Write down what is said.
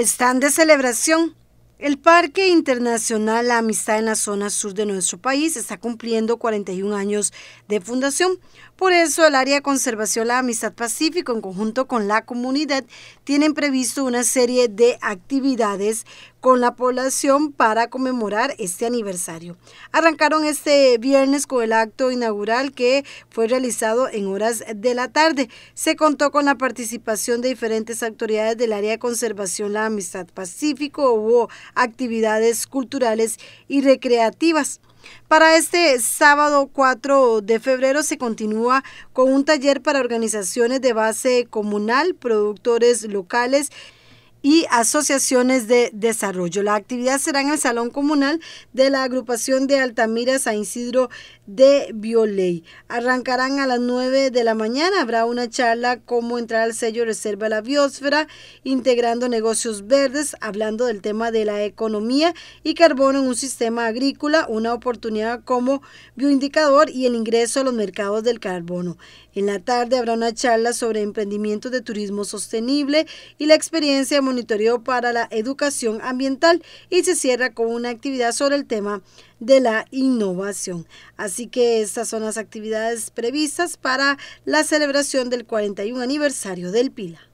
están de celebración. El Parque Internacional La Amistad en la zona sur de nuestro país está cumpliendo 41 años de fundación. Por eso el área de conservación La Amistad Pacífico en conjunto con la comunidad tienen previsto una serie de actividades con la población para conmemorar este aniversario. Arrancaron este viernes con el acto inaugural que fue realizado en horas de la tarde. Se contó con la participación de diferentes autoridades del área de conservación La Amistad Pacífico, hubo actividades culturales y recreativas. Para este sábado 4 de febrero se continúa con un taller para organizaciones de base comunal, productores locales y asociaciones de desarrollo. La actividad será en el Salón Comunal de la Agrupación de Altamira San Isidro de Violey. Arrancarán a las 9 de la mañana. Habrá una charla cómo entrar al sello Reserva de la Biosfera, integrando negocios verdes, hablando del tema de la economía y carbono en un sistema agrícola, una oportunidad como bioindicador y el ingreso a los mercados del carbono. En la tarde habrá una charla sobre emprendimiento de turismo sostenible y la experiencia monitoreo para la educación ambiental y se cierra con una actividad sobre el tema de la innovación. Así que estas son las actividades previstas para la celebración del 41 aniversario del PILA.